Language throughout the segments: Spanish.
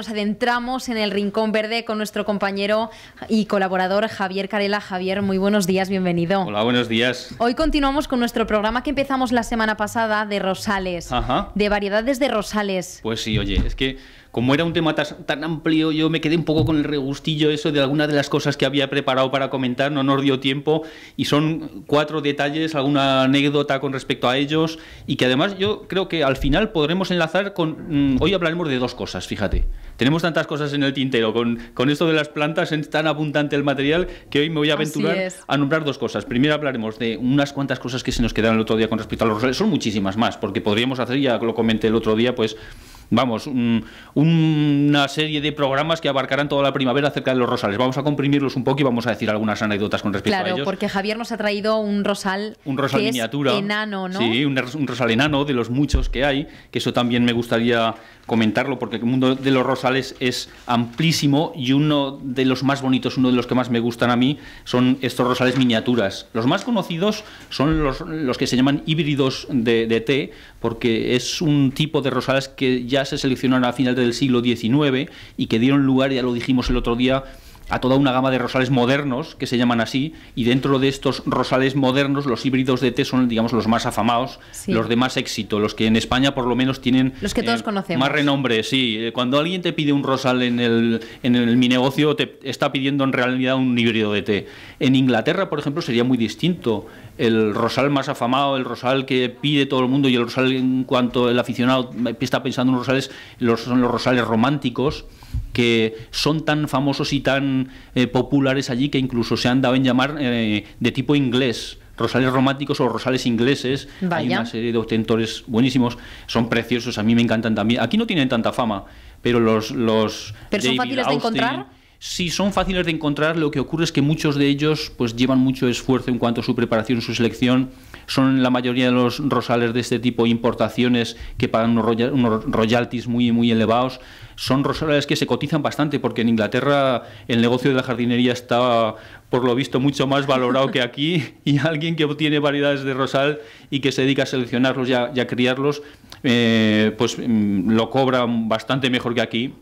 nos adentramos en el Rincón Verde con nuestro compañero y colaborador Javier Carela. Javier, muy buenos días, bienvenido. Hola, buenos días. Hoy continuamos con nuestro programa que empezamos la semana pasada de Rosales, de variedades de Rosales. Pues sí, oye, es que como era un tema tan, amplio, yo me quedé un poco con el regustillo eso de algunas de las cosas que había preparado para comentar, no nos dio tiempo y son cuatro detalles, alguna anécdota con respecto a ellos y que además yo creo que al final podremos enlazar con... Mm, hoy hablaremos de dos cosas, fíjate. Tenemos tantas cosas en el tintero, con, con esto de las plantas es tan abundante el material que hoy me voy a aventurar a nombrar dos cosas. Primero hablaremos de unas cuantas cosas que se nos quedaron el otro día con respecto a los rosales, son muchísimas más, porque podríamos hacer, ya lo comenté el otro día, pues vamos, una serie de programas que abarcarán toda la primavera acerca de los rosales. Vamos a comprimirlos un poco y vamos a decir algunas anécdotas con respecto a ellos. Claro, porque Javier nos ha traído un rosal, enano, ¿no? Sí, un, rosal enano de los muchos que hay, que eso también me gustaría comentarlo porque el mundo de los rosales es amplísimo y uno de los más bonitos, uno de los que más me gustan a mí son estos rosales miniaturas. Los más conocidos son los, los que se llaman híbridos de té porque es un tipo de rosales que ya se seleccionaron a finales del siglo XIX y que dieron lugar, ya lo dijimos el otro día, a toda una gama de rosales modernos, que se llaman así, y dentro de estos rosales modernos, los híbridos de té son, digamos, los más afamados, los de más éxito, los que en España por lo menos tienen los que todos eh, más renombre, sí. Eh, cuando alguien te pide un rosal en, el, en el, mi negocio, te está pidiendo en realidad un híbrido de té. En Inglaterra, por ejemplo, sería muy distinto. El rosal más afamado, el rosal que pide todo el mundo y el rosal en cuanto el aficionado está pensando en rosales, los, son los rosales románticos que son tan famosos y tan eh, populares allí que incluso se han dado en llamar eh, de tipo inglés. Rosales románticos o rosales ingleses. Hay una serie de ostentores buenísimos. Son preciosos, a mí me encantan también. Aquí no tienen tanta fama, pero los. los ¿Pero son fáciles de encontrar? Si son fáciles de encontrar, lo que ocurre es que muchos de ellos pues llevan mucho esfuerzo en cuanto a su preparación, su selección. Son la mayoría de los rosales de este tipo importaciones que pagan unos, royalties muy, muy elevados. Son rosales que se cotizan bastante porque en Inglaterra el negocio de la jardinería está, por lo visto, mucho más valorado que aquí y alguien que obtiene variedades de rosal y que se dedica a seleccionarlos y a, criarlos, eh, pues mm, lo cobra bastante mejor que aquí.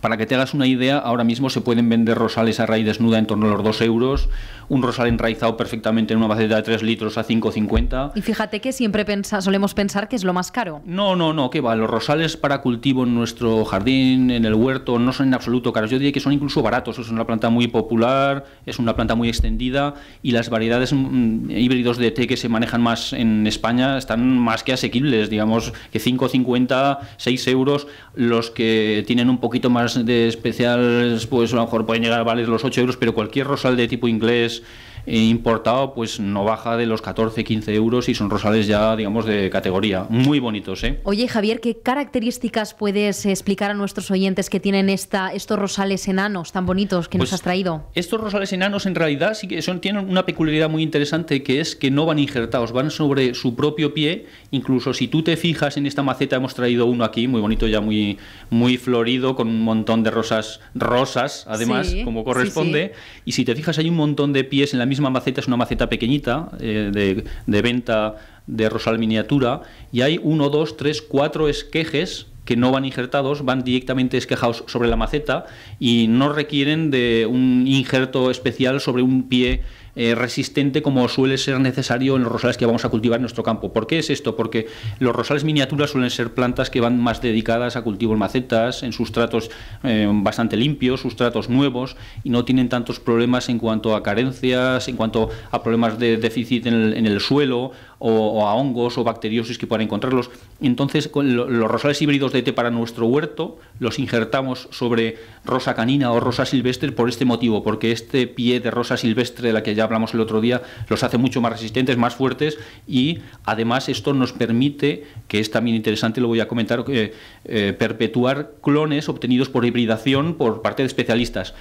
Para que te hagas una idea, ahora mismo se pueden vender rosales a raíz desnuda en torno a los 2 euros, un rosal enraizado perfectamente en una maceta de 3 litros a 5,50. Y fíjate que siempre pensa, solemos pensar que es lo más caro. No, no, no, que va, los rosales para cultivo en nuestro jardín, en el huerto, no son en absoluto caros. Yo diría que son incluso baratos, es una planta muy popular, es una planta muy extendida y las variedades mm, híbridos de té que se manejan más en España están más que asequibles, digamos que 5,50, 6 euros, los que tienen un poquito más de especiales, pues a lo mejor pueden llegar a valer los 8 euros, pero cualquier rosal de tipo inglés importado pues no baja de los 14, 15 euros y son rosales ya, digamos, de categoría. Muy bonitos, ¿eh? Oye, Javier, ¿qué características puedes explicar a nuestros oyentes que tienen esta, estos rosales enanos tan bonitos que nos pues, has traído? Estos rosales enanos en realidad sí que son, tienen una peculiaridad muy interesante que es que no van injertados, van sobre su propio pie. Incluso si tú te fijas en esta maceta, hemos traído uno aquí, muy bonito, ya muy, muy florido, con un montón de rosas rosas, además, como corresponde. Y si te fijas, hay un montón de pies en la misma misma maceta es una maceta pequeñita eh, de, de, venta de rosal miniatura y hay uno, dos, tres, cuatro esquejes que no van injertados, van directamente esquejados sobre la maceta y no requieren de un injerto especial sobre un pie eh, resistente como suele ser necesario en los rosales que vamos a cultivar en nuestro campo. ¿Por qué es esto? Porque los rosales miniaturas suelen ser plantas que van más dedicadas a cultivos macetas, en sustratos eh, bastante limpios, sustratos nuevos y no tienen tantos problemas en cuanto a carencias, en cuanto a problemas de déficit en el, suelo o, a hongos o bacteriosis que puedan encontrarlos. Entonces, los rosales híbridos de té para nuestro huerto los injertamos sobre rosa canina o rosa silvestre por este motivo, porque este pie de rosa silvestre, de la que ya hablamos el otro día, los hace mucho más resistentes, más fuertes y además esto nos permite, que es también interesante, lo voy a comentar, eh, eh, perpetuar clones obtenidos por hibridación por parte de especialistas.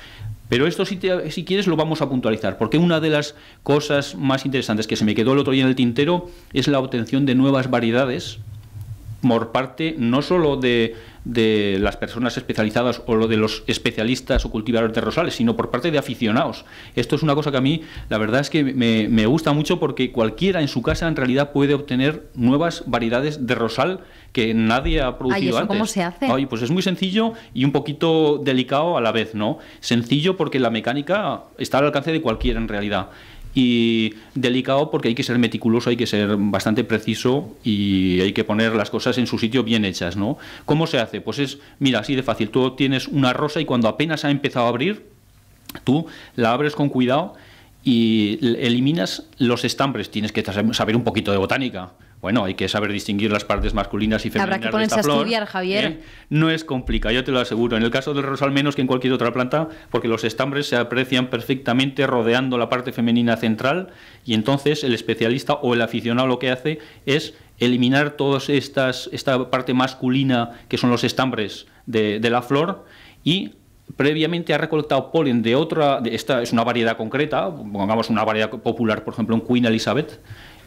Pero esto, si, si, quieres, lo vamos a puntualizar, porque una de las cosas más interesantes que se me quedó el otro día en el tintero es la obtención de nuevas variedades por parte no solo de de las personas especializadas o lo de los especialistas o cultivadores de rosales, sino por parte de aficionados. Esto es una cosa que a mí, la verdad es que me, gusta mucho porque cualquiera en su casa en realidad puede obtener nuevas variedades de rosal que nadie ha producido Ay, ¿eso ¿Cómo se hace? pues es muy sencillo y un poquito delicado a la vez, ¿no? Sencillo porque la mecánica está al alcance de cualquiera en realidad y delicado porque hay que ser meticuloso, hay que ser bastante preciso y hay que poner las cosas en su sitio bien hechas, ¿no? ¿Cómo se hace? Pues es, mira, así de fácil. Tú tienes una rosa y cuando apenas ha empezado a abrir, tú la abres con cuidado y eliminas los estambres. Tienes que saber un poquito de botánica bueno, hay que saber distinguir las partes masculinas y femeninas. Habrá que ponerse a estudiar, Javier. ¿eh? No es complicado, yo te lo aseguro. En el caso del rosal menos que en cualquier otra planta, porque los estambres se aprecian perfectamente rodeando la parte femenina central y entonces el especialista o el aficionado lo que hace es eliminar toda esta parte masculina que son los estambres de, la flor y previamente ha recolectado polen de otra, esta es una variedad concreta, pongamos una variedad popular, por ejemplo, en Queen Elizabeth,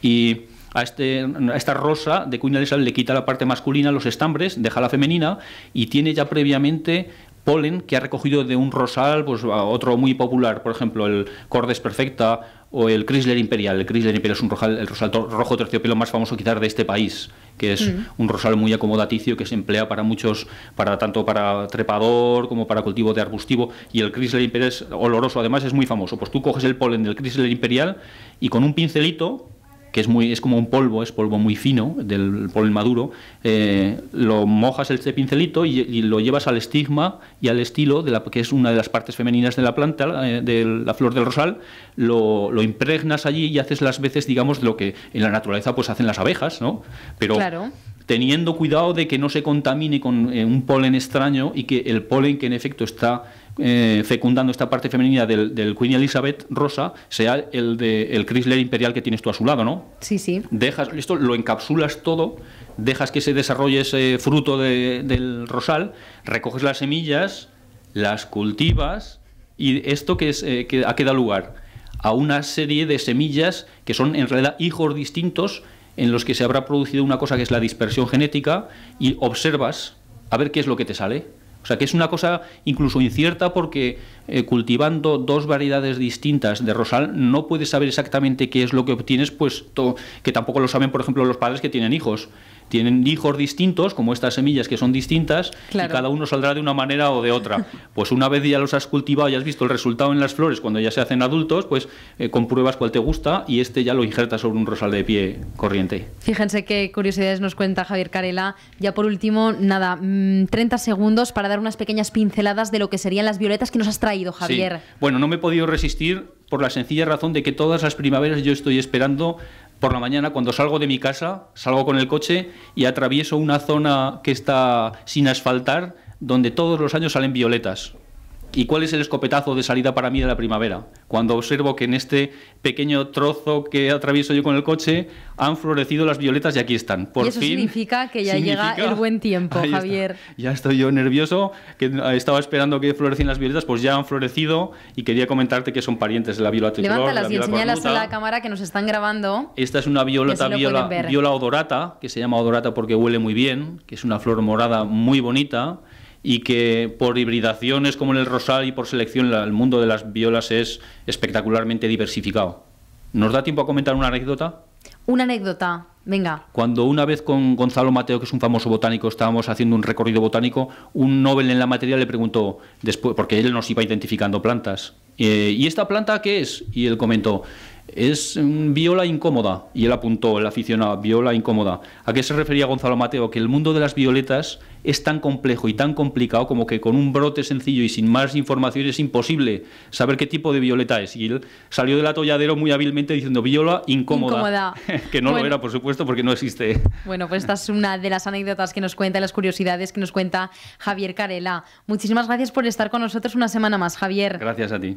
y a, este, esta rosa de cuña de sal le quita la parte masculina, los estambres, deja la femenina y tiene ya previamente polen que ha recogido de un rosal, pues otro muy popular, por ejemplo, el Cordes Perfecta o el Chrysler Imperial. El Chrysler Imperial es un rosal, el rosal rojo terciopelo más famoso quizás de este país, que es un rosal muy acomodaticio que se emplea para muchos, para tanto para trepador como para cultivo de arbustivo. Y el Chrysler Imperial es oloroso, además es muy famoso. Pues tú coges el polen del Chrysler Imperial y con un pincelito que es, muy, es como un polvo, es polvo muy fino, del polen maduro, eh, lo mojas este pincelito y, lo llevas al estigma y al estilo, de la, que es una de las partes femeninas de la planta, eh, de la flor del rosal, lo, impregnas allí y haces las veces, digamos, lo que en la naturaleza pues hacen las abejas, ¿no? Pero claro teniendo cuidado de que no se contamine con eh, un polen extraño y que el polen que en efecto está eh, fecundando esta parte femenina del, Queen Elizabeth rosa sea el de el Chrysler imperial que tienes tú a su lado, ¿no? Sí, sí. Dejas esto, lo encapsulas todo, dejas que se desarrolle ese fruto del rosal, recoges las semillas, las cultivas y esto que es eh, quedado lugar a una serie de semillas que son en realidad hijos distintos en los que se habrá producido una cosa que es la dispersión genética y observas a ver qué es lo que te sale. O sea que es una cosa incluso incierta porque eh, cultivando dos variedades distintas de rosal no puedes saber exactamente qué es lo que obtienes, pues que tampoco lo saben, por ejemplo, los padres que tienen hijos tienen hijos distintos, como estas semillas que son distintas, y cada uno saldrá de una manera o de otra. Pues una vez ya los has cultivado y has visto el resultado en las flores cuando ya se hacen adultos, pues eh, compruebas cuál te gusta y este ya lo injertas sobre un rosal de pie corriente. Fíjense qué curiosidades nos cuenta Javier Carela. Ya por último, nada, 30 mm, segundos para dar unas pequeñas pinceladas de lo que serían las violetas que nos has traído, Javier. Bueno, no me he podido resistir por la sencilla razón de que todas las primaveras yo estoy esperando por la mañana, cuando salgo de mi casa, salgo con el coche y atravieso una zona que está sin asfaltar, donde todos los años salen violetas. ¿Y cuál es el escopetazo de salida para mí de la primavera? Cuando observo que en este pequeño trozo que atravieso yo con el coche han florecido las violetas y aquí están. Por eso significa que ya llega el buen tiempo, Javier. Ya estoy yo nervioso, que estaba esperando que florecieran las violetas, pues ya han florecido y quería comentarte que son parientes de la viola tricolor. Levántalas y a la cámara que nos están grabando. Esta es una violeta, viola, viola odorata, que se llama odorata porque huele muy bien, que es una flor morada muy bonita y que por hibridaciones como en el rosal y por selección el mundo de las violas es espectacularmente diversificado. ¿Nos da tiempo a comentar una anécdota? Una anécdota, venga. Cuando una vez con Gonzalo Mateo, que es un famoso botánico, estábamos haciendo un recorrido botánico, un Nobel en la materia le preguntó, después, porque él nos iba identificando plantas, eh, ¿y esta planta qué es? Y él comentó, es viola incómoda. Y él apuntó, el aficionado, viola incómoda. ¿A qué se refería Gonzalo Mateo? Que el mundo de las violetas es tan complejo y tan complicado como que con un brote sencillo y sin más información es imposible saber qué tipo de violeta es. Y él salió del atolladero muy hábilmente diciendo viola incómoda. que no lo era, por supuesto, porque no existe. Bueno, pues esta es una de las anécdotas que nos cuenta de las curiosidades que nos cuenta Javier Carela. Muchísimas gracias por estar con nosotros una semana más, Javier. Gracias a ti.